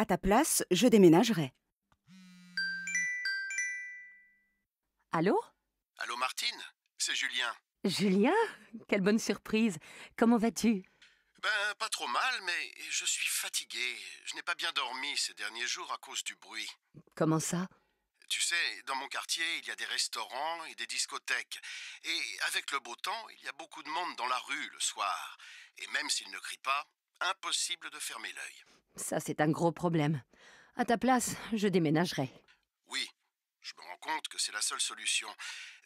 À ta place, je déménagerai. Allô Allô Martine, c'est Julien. Julien Quelle bonne surprise. Comment vas-tu Ben, pas trop mal, mais je suis fatigué. Je n'ai pas bien dormi ces derniers jours à cause du bruit. Comment ça tu sais, dans mon quartier, il y a des restaurants et des discothèques. Et avec le beau temps, il y a beaucoup de monde dans la rue le soir. Et même s'il ne crie pas, impossible de fermer l'œil. Ça, c'est un gros problème. À ta place, je déménagerai. Oui, je me rends compte que c'est la seule solution.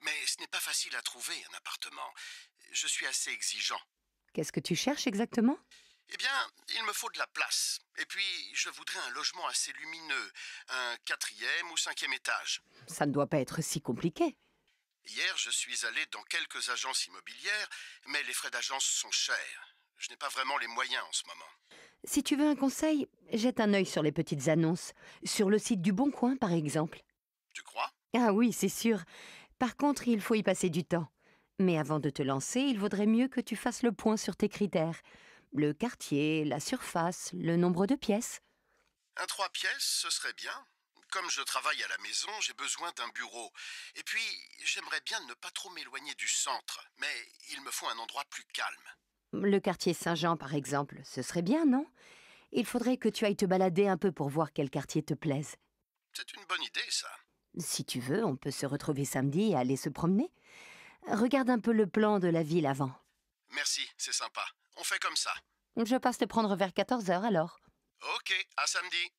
Mais ce n'est pas facile à trouver, un appartement. Je suis assez exigeant. Qu'est-ce que tu cherches exactement Eh bien, il me faut de la place. Et puis, je voudrais un logement assez lumineux, un quatrième ou cinquième étage. Ça ne doit pas être si compliqué. Hier, je suis allé dans quelques agences immobilières, mais les frais d'agence sont chers. Je n'ai pas vraiment les moyens en ce moment. Si tu veux un conseil, jette un œil sur les petites annonces. Sur le site du Bon Coin, par exemple. Tu crois Ah oui, c'est sûr. Par contre, il faut y passer du temps. Mais avant de te lancer, il vaudrait mieux que tu fasses le point sur tes critères. Le quartier, la surface, le nombre de pièces. Un trois pièces, ce serait bien. Comme je travaille à la maison, j'ai besoin d'un bureau. Et puis, j'aimerais bien ne pas trop m'éloigner du centre, mais il me faut un endroit plus calme. Le quartier Saint-Jean, par exemple, ce serait bien, non Il faudrait que tu ailles te balader un peu pour voir quel quartier te plaise. C'est une bonne idée, ça. Si tu veux, on peut se retrouver samedi et aller se promener. Regarde un peu le plan de la ville avant. Merci, c'est sympa. On fait comme ça. Je passe te prendre vers 14h alors. Ok, à samedi.